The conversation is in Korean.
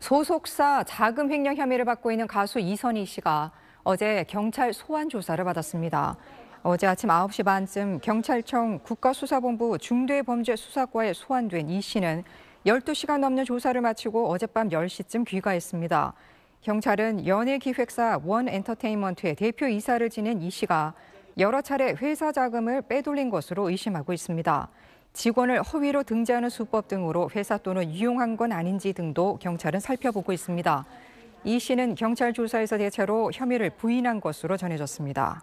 소속사 자금 횡령 혐의를 받고 있는 가수 이선희 씨가 어제 경찰 소환 조사를 받았습니다. 어제 아침 9시 반쯤 경찰청 국가수사본부 중대범죄수사과에 소환된 이 씨는 12시간 넘는 조사를 마치고 어젯밤 10시쯤 귀가했습니다. 경찰은 연예기획사 원엔터테인먼트의 대표이사를 지낸 이 씨가 여러 차례 회사 자금을 빼돌린 것으로 의심하고 있습니다. 직원을 허위로 등재하는 수법 등으로 회사 또는 유용한건 아닌지 등도 경찰은 살펴보고 있습니다. 이 씨는 경찰 조사에서 대체로 혐의를 부인한 것으로 전해졌습니다.